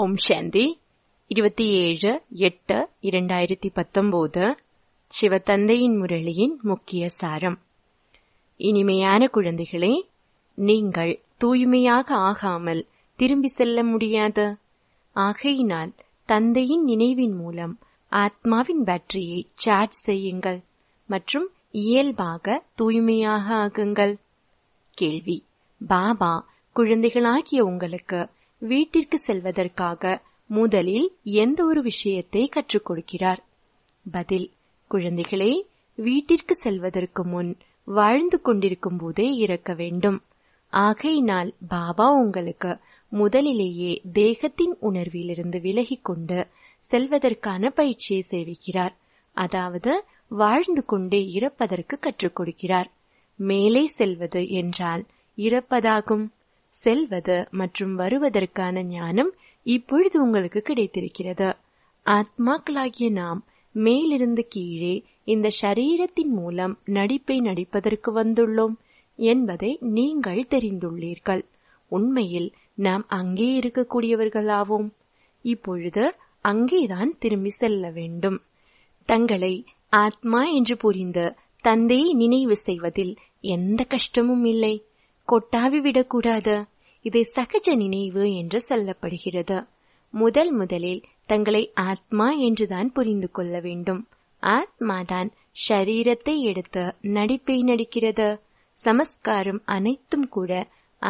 ஓம் சாந்தி இருபத்தி ஏழு எட்டு இரண்டாயிரத்தி பத்தொன்பது சிவத்தந்தையின் முரளியின் முக்கிய சாரம் இனிமையான குழந்தைகளே நீங்கள் தூய்மையாக ஆகாமல் திரும்பி செல்ல முடியாது ஆகையினால் தந்தையின் நினைவின் மூலம் ஆத்மாவின் பேட்டரியை சார்ஜ் செய்யுங்கள் மற்றும் இயல்பாக தூய்மையாக ஆகுங்கள் கேள்வி பாபா குழந்தைகளாகிய உங்களுக்கு வீட்டிற்கு செல்வதற்காக முதலில் எந்த ஒரு விஷயத்தை கற்றுக் கொடுக்கிறார் பதில் குழந்தைகளே வீட்டிற்கு செல்வதற்கு முன் வாழ்ந்து கொண்டிருக்கும் போதே இறக்க வேண்டும் ஆகையினால் பாபா உங்களுக்கு முதலிலேயே தேகத்தின் உணர்விலிருந்து விலகிக் கொண்டு செல்வதற்கான பயிற்சியை சேவிக்கிறார் அதாவது வாழ்ந்து கொண்டே இறப்பதற்கு கற்றுக் கொடுக்கிறார் மேலே செல்வது என்றால் இறப்பதாகும் செல்வது மற்றும் வருவதற்கான ஞானம் இப்பொழுது உங்களுக்கு கிடைத்திருக்கிறது ஆத்மாக்களாகிய நாம் மேலிருந்து கீழே இந்த ஷரீரத்தின் மூலம் நடிப்பை நடிப்பதற்கு வந்துள்ளோம் என்பதை நீங்கள் தெரிந்துள்ளீர்கள் உண்மையில் நாம் அங்கே இருக்கக்கூடியவர்களாவோம் இப்பொழுது அங்கேதான் திரும்பி செல்ல வேண்டும் தங்களை ஆத்மா என்று புரிந்து தந்தையை நினைவு செய்வதில் எந்த கஷ்டமும் இல்லை கொட்டாவிவிடக்கூடாது இது சகஜ நினைவு என்று சொல்லப்படுகிறது முதல் முதலில் தங்களை ஆத்மா என்றுதான் புரிந்து கொள்ள வேண்டும் ஆத்மாதான் ஷரீரத்தை எடுத்து நடிப்பை நடிக்கிறது சமஸ்காரம் அனைத்தும் கூட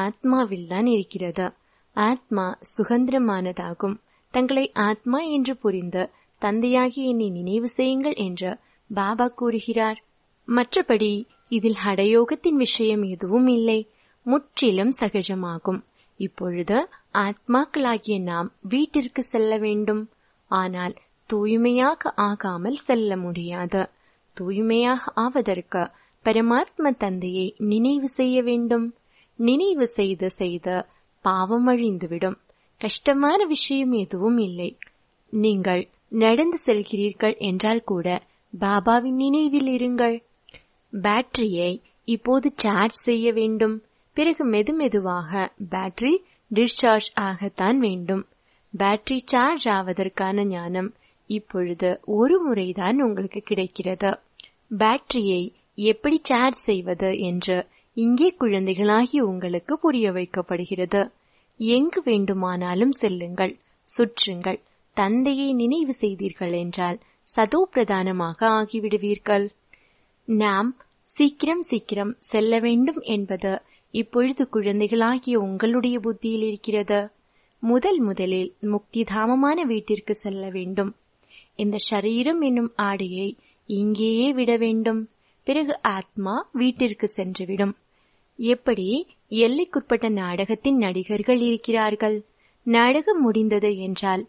ஆத்மாவில்தான் இருக்கிறது ஆத்மா சுதந்திரமானதாகும் தங்களை ஆத்மா என்று புரிந்து தந்தையாகி என்னை நினைவு செய்யுங்கள் என்று பாபா கூறுகிறார் மற்றபடி இதில் ஹடயோகத்தின் விஷயம் எதுவும் இல்லை முற்றிலும் சகஜமாகும் இப்பொழுது ஆத்மாக்களாகிய நாம் வீட்டிற்கு செல்ல வேண்டும் ஆனால் தூய்மையாக ஆகாமல் செல்ல முடியாது தூய்மையாக ஆவதற்கு பரமாத்ம தந்தையை நினைவு செய்ய வேண்டும் நினைவு செய்து செய்து பாவம் அழிந்துவிடும் கஷ்டமான விஷயம் எதுவும் இல்லை நீங்கள் நடந்து செல்கிறீர்கள் என்றால் கூட பாபாவின் நினைவில் இருங்கள் பேட்டரியை இப்போது சார்ஜ் செய்ய வேண்டும் பிறகு மெதுமெதுவாக பேட்டரி டிஸ்சார்ஜ் ஆகத்தான் வேண்டும் பேட்டரி சார்ஜ் ஆவதற்கான ஞானம் இப்பொழுது ஒரு முறைதான் உங்களுக்கு கிடைக்கிறது பேட்டரியை எப்படி சார்ஜ் செய்வது என்று இங்கே குழந்தைகளாகி உங்களுக்கு புரிய வைக்கப்படுகிறது எங்கு வேண்டுமானாலும் செல்லுங்கள் சுற்றுங்கள் தந்தையை நினைவு செய்தீர்கள் என்றால் சதோ பிரதானமாக ஆகிவிடுவீர்கள் நாம் சீக்கிரம் சீக்கிரம் செல்ல வேண்டும் என்பது இப்பொழுது குழந்தைகளாகிய உங்களுடைய புத்தியில் இருக்கிறது முதல் முதலில் முக்திதாமமான வீட்டிற்கு செல்ல வேண்டும் இந்த சரீரம் என்னும் ஆடையை இங்கேயே விட வேண்டும் பிறகு ஆத்மா வீட்டிற்கு சென்றுவிடும் எப்படி எல்லைக்குட்பட்ட நாடகத்தின் நடிகர்கள் இருக்கிறார்கள் நாடகம் முடிந்தது என்றால்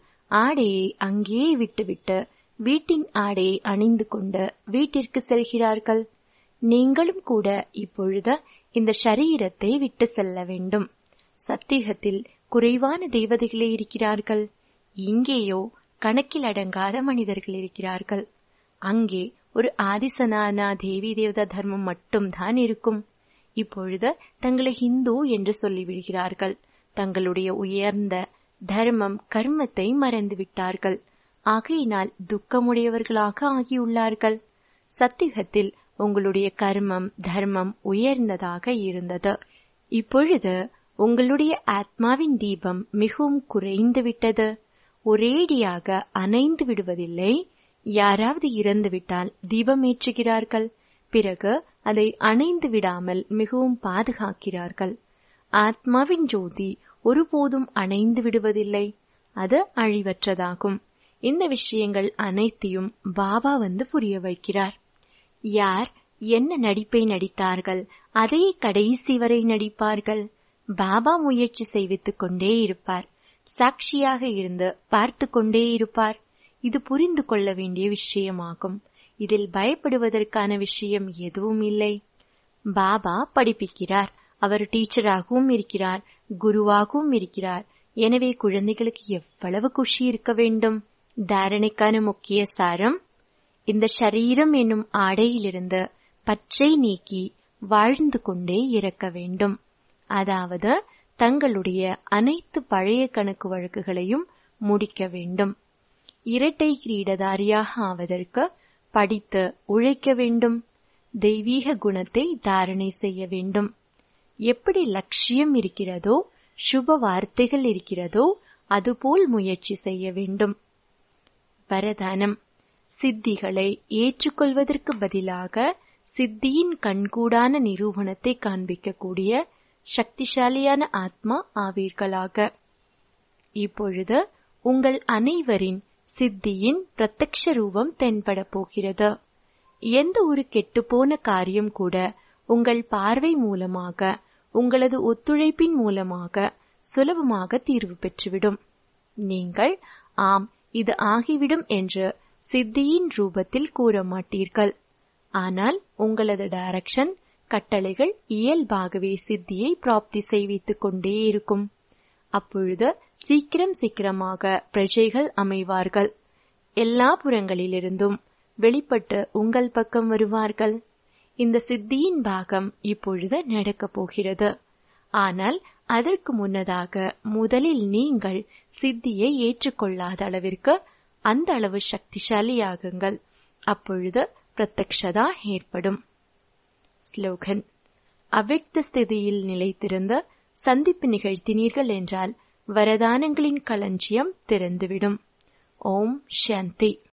ஆடையை அங்கேயே விட்டுவிட்டு வீட்டின் ஆடையை அணிந்து கொண்டு வீட்டிற்கு செல்கிறார்கள் நீங்களும் கூட இப்பொழுது இந்த ஷரீரத்தை விட்டு செல்ல வேண்டும் சத்தியத்தில் குறைவான தெய்வதைகளே இருக்கிறார்கள் இங்கேயோ கணக்கில் அடங்காத மனிதர்கள் இருக்கிறார்கள் அங்கே ஒரு ஆதிசனானா தேவி தேவதா தர்மம் மட்டும்தான் இருக்கும் இப்பொழுது தங்களை ஹிந்து என்று சொல்லிவிடுகிறார்கள் தங்களுடைய உயர்ந்த தர்மம் கர்மத்தை மறந்து விட்டார்கள் ஆகையினால் துக்கமுடையவர்களாக ஆகியுள்ளார்கள் சத்தியகத்தில் உங்களுடைய கர்மம் தர்மம் உயர்ந்ததாக இருந்தது இப்பொழுது உங்களுடைய ஆத்மாவின் தீபம் மிகவும் குறைந்து விட்டது ஒரேடியாக அணைந்து விடுவதில்லை யாராவது இறந்துவிட்டால் தீபம் ஏற்றுகிறார்கள் பிறகு அதை அணைந்து விடாமல் மிகவும் பாதுகாக்கிறார்கள் ஆத்மாவின் ஜோதி ஒருபோதும் அணைந்து விடுவதில்லை அது அழிவற்றதாகும் இந்த விஷயங்கள் அனைத்தையும் பாபா வந்து புரிய வைக்கிறார் யார் என்ன நடிப்பை நடித்தார்கள் அதையே கடைசி வரை நடிப்பார்கள் பாபா முயற்சி செய்வித்துக் கொண்டே இருப்பார் சாட்சியாக இருந்து பார்த்து கொண்டே இருப்பார் இது புரிந்து கொள்ள வேண்டிய விஷயமாகும் இதில் பயப்படுவதற்கான விஷயம் எதுவும் இல்லை பாபா படிப்பிக்கிறார் அவர் டீச்சராகவும் இருக்கிறார் குருவாகவும் இருக்கிறார் எனவே குழந்தைகளுக்கு எவ்வளவு குஷி இருக்க வேண்டும் தாரணைக்கான முக்கிய சாரம் இந்த ஷரீரம் என்னும் ஆடையிலிருந்து பற்றை நீக்கி வாழ்ந்து கொண்டே இருக்க வேண்டும் அதாவது தங்களுடைய அனைத்து பழைய கணக்கு வழக்குகளையும் முடிக்க வேண்டும் இரட்டை கிரீடதாரியாக ஆவதற்கு படித்து உழைக்க வேண்டும் தெய்வீக குணத்தை தாரணை செய்ய வேண்டும் எப்படி லட்சியம் இருக்கிறதோ சுப வார்த்தைகள் இருக்கிறதோ அதுபோல் முயற்சி செய்ய வேண்டும் வரதானம் சித்திகளை ஏற்றுக்கொள்வதற்கு பதிலாக சித்தியின் கண்கூடான நிரூபணத்தை காண்பிக்கக்கூடிய சக்திசாலியான ஆத்மா ஆவீர்களாக இப்பொழுது உங்கள் அனைவரின் சித்தியின் பிரத்யக்ஷ ரூபம் தென்பட போகிறது எந்த ஒரு கெட்டுப்போன காரியம் கூட உங்கள் பார்வை மூலமாக உங்களது ஒத்துழைப்பின் மூலமாக சுலபமாக தீர்வு பெற்றுவிடும் நீங்கள் ஆம் இது ஆகிவிடும் என்று சித்தியின் ரூபத்தில் கூற மாட்டீர்கள் ஆனால் உங்களது டைரக்ஷன் கட்டளைகள் இயல்பாகவே சித்தியை பிராப்தி செய்வித்துக் கொண்டே இருக்கும் அப்பொழுது சீக்கிரம் சீக்கிரமாக பிரஜைகள் அமைவார்கள் எல்லா புறங்களிலிருந்தும் வெளிப்பட்டு உங்கள் பக்கம் வருவார்கள் இந்த சித்தியின் பாகம் இப்பொழுது நடக்கப் போகிறது ஆனால் அதற்கு முன்னதாக முதலில் நீங்கள் சித்தியை ஏற்றுக்கொள்ளாத அளவிற்கு அந்த அளவு சக்திசாலியாகுங்கள் அப்பொழுது பிரத்யக்ஷதா ஏற்படும் ஸ்லோகன் அவ்வக்த ஸ்திதியில் நிலைத்திருந்த சந்திப்பு நிகழ்த்தினீர்கள் என்றால் வரதானங்களின் களஞ்சியம் திறந்துவிடும் ஓம் சாந்தி